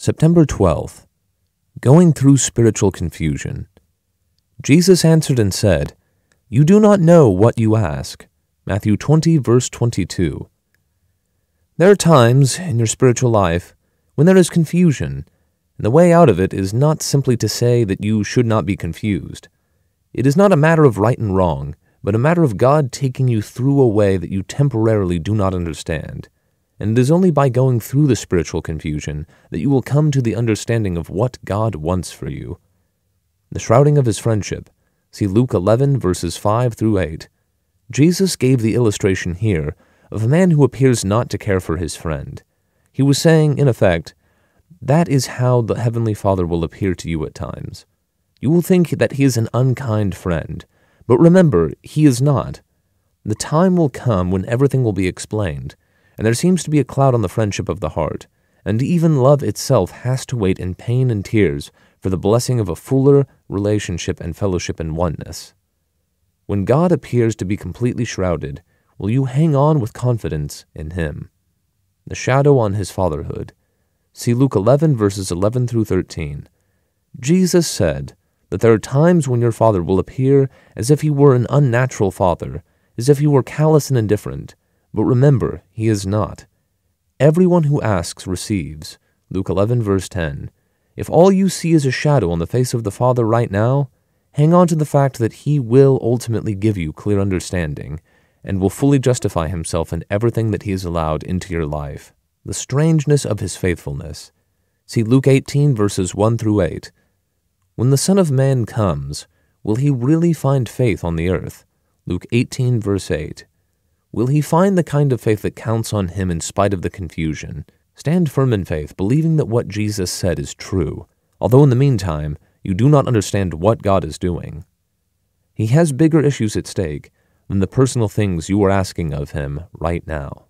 September 12th, Going Through Spiritual Confusion. Jesus answered and said, You do not know what you ask. Matthew 20, verse 22. There are times in your spiritual life when there is confusion, and the way out of it is not simply to say that you should not be confused. It is not a matter of right and wrong, but a matter of God taking you through a way that you temporarily do not understand. And it is only by going through the spiritual confusion that you will come to the understanding of what God wants for you. The shrouding of his friendship. See Luke 11, verses 5 through 8. Jesus gave the illustration here of a man who appears not to care for his friend. He was saying, in effect, that is how the Heavenly Father will appear to you at times. You will think that he is an unkind friend, but remember, he is not. The time will come when everything will be explained and there seems to be a cloud on the friendship of the heart, and even love itself has to wait in pain and tears for the blessing of a fuller relationship and fellowship and oneness. When God appears to be completely shrouded, will you hang on with confidence in Him? The shadow on His fatherhood. See Luke 11, verses 11 through 13. Jesus said that there are times when your father will appear as if he were an unnatural father, as if he were callous and indifferent, but remember, he is not. Everyone who asks receives. Luke 11, verse 10. If all you see is a shadow on the face of the Father right now, hang on to the fact that he will ultimately give you clear understanding and will fully justify himself in everything that he has allowed into your life. The strangeness of his faithfulness. See Luke 18, verses 1 through 8. When the Son of Man comes, will he really find faith on the earth? Luke 18, verse 8. Will he find the kind of faith that counts on him in spite of the confusion? Stand firm in faith, believing that what Jesus said is true, although in the meantime, you do not understand what God is doing. He has bigger issues at stake than the personal things you are asking of him right now.